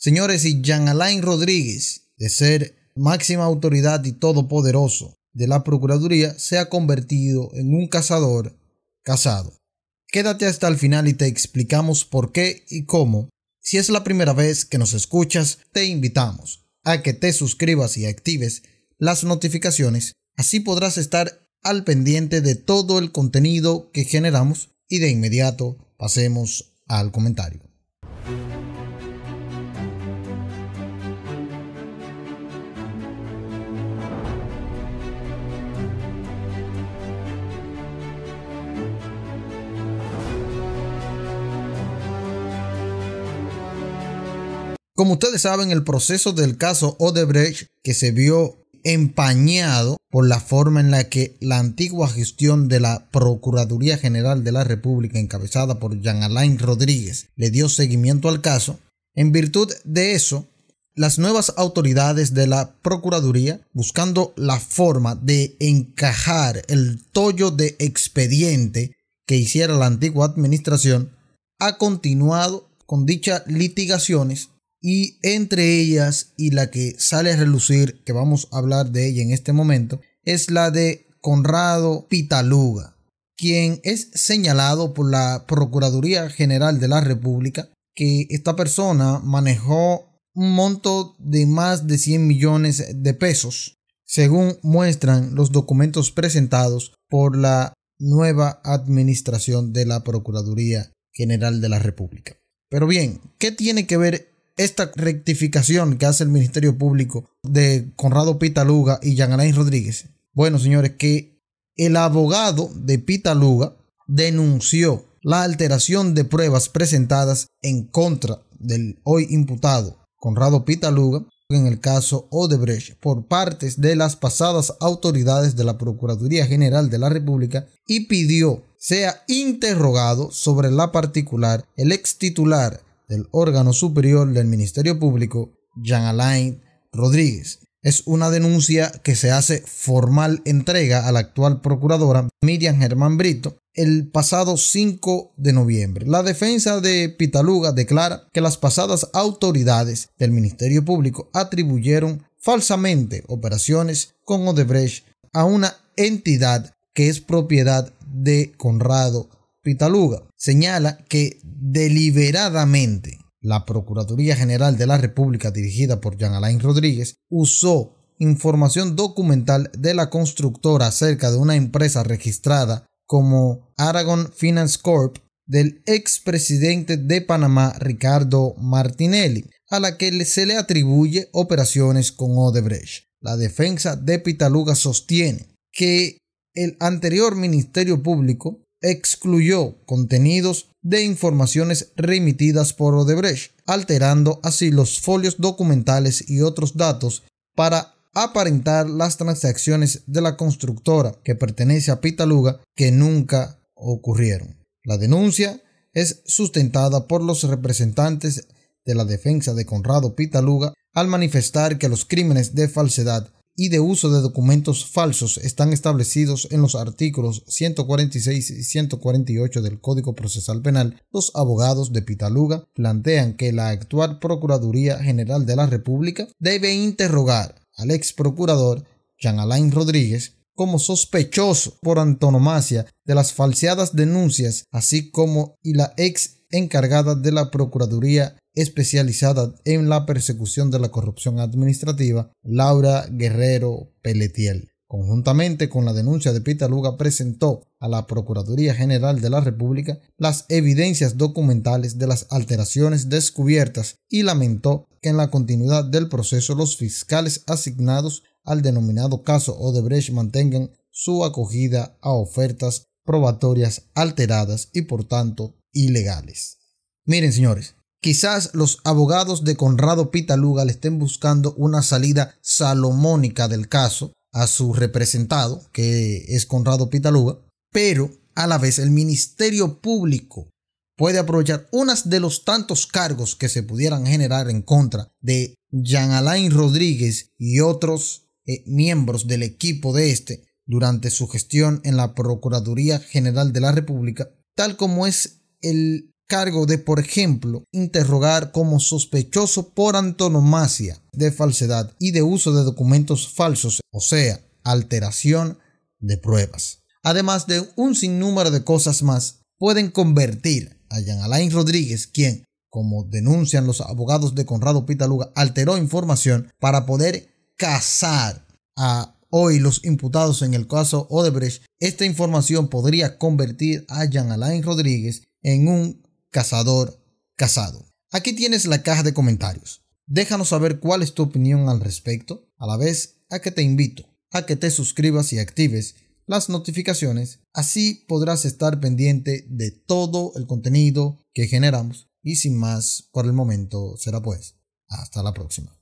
Señores, y Jean Alain Rodríguez, de ser máxima autoridad y todopoderoso de la Procuraduría, se ha convertido en un cazador casado. Quédate hasta el final y te explicamos por qué y cómo. Si es la primera vez que nos escuchas, te invitamos a que te suscribas y actives las notificaciones. Así podrás estar al pendiente de todo el contenido que generamos y de inmediato pasemos al comentario. Como ustedes saben, el proceso del caso Odebrecht, que se vio empañado por la forma en la que la antigua gestión de la Procuraduría General de la República, encabezada por Jean Alain Rodríguez, le dio seguimiento al caso, en virtud de eso, las nuevas autoridades de la Procuraduría, buscando la forma de encajar el tollo de expediente que hiciera la antigua administración, ha continuado con dichas litigaciones y entre ellas y la que sale a relucir, que vamos a hablar de ella en este momento, es la de Conrado Pitaluga, quien es señalado por la Procuraduría General de la República que esta persona manejó un monto de más de 100 millones de pesos, según muestran los documentos presentados por la nueva administración de la Procuraduría General de la República. Pero bien, ¿qué tiene que ver esta rectificación que hace el Ministerio Público de Conrado Pitaluga y Alain Rodríguez. Bueno, señores, que el abogado de Pitaluga denunció la alteración de pruebas presentadas en contra del hoy imputado Conrado Pitaluga en el caso Odebrecht por partes de las pasadas autoridades de la Procuraduría General de la República y pidió sea interrogado sobre la particular el ex titular del órgano superior del Ministerio Público, Jean Alain Rodríguez. Es una denuncia que se hace formal entrega a la actual procuradora Miriam Germán Brito el pasado 5 de noviembre. La defensa de Pitaluga declara que las pasadas autoridades del Ministerio Público atribuyeron falsamente operaciones con Odebrecht a una entidad que es propiedad de Conrado Pitaluga señala que deliberadamente la Procuraduría General de la República dirigida por Jean Alain Rodríguez usó información documental de la constructora acerca de una empresa registrada como Aragon Finance Corp del expresidente de Panamá Ricardo Martinelli, a la que se le atribuye operaciones con Odebrecht. La defensa de Pitaluga sostiene que el anterior Ministerio Público excluyó contenidos de informaciones remitidas por Odebrecht, alterando así los folios documentales y otros datos para aparentar las transacciones de la constructora que pertenece a Pitaluga que nunca ocurrieron. La denuncia es sustentada por los representantes de la defensa de Conrado Pitaluga al manifestar que los crímenes de falsedad y de uso de documentos falsos están establecidos en los artículos 146 y 148 del Código Procesal Penal, los abogados de Pitaluga plantean que la actual Procuraduría General de la República debe interrogar al ex procurador Jean Alain Rodríguez como sospechoso por antonomasia de las falseadas denuncias, así como y la ex encargada de la Procuraduría especializada en la persecución de la corrupción administrativa, Laura Guerrero Peletiel. Conjuntamente con la denuncia de Pitaluga presentó a la Procuraduría General de la República las evidencias documentales de las alteraciones descubiertas y lamentó que en la continuidad del proceso los fiscales asignados al denominado caso Odebrecht mantengan su acogida a ofertas probatorias alteradas y por tanto ilegales. Miren señores, Quizás los abogados de Conrado Pitaluga le estén buscando una salida salomónica del caso a su representado, que es Conrado Pitaluga, pero a la vez el Ministerio Público puede aprovechar unas de los tantos cargos que se pudieran generar en contra de Jean Alain Rodríguez y otros eh, miembros del equipo de este durante su gestión en la Procuraduría General de la República, tal como es el cargo de, por ejemplo, interrogar como sospechoso por antonomasia de falsedad y de uso de documentos falsos, o sea, alteración de pruebas. Además de un sinnúmero de cosas más, pueden convertir a Jean Alain Rodríguez, quien, como denuncian los abogados de Conrado Pitaluga, alteró información para poder cazar a hoy los imputados en el caso Odebrecht, esta información podría convertir a Jean Alain Rodríguez en un cazador casado. Aquí tienes la caja de comentarios. Déjanos saber cuál es tu opinión al respecto, a la vez a que te invito a que te suscribas y actives las notificaciones, así podrás estar pendiente de todo el contenido que generamos y sin más por el momento será pues. Hasta la próxima.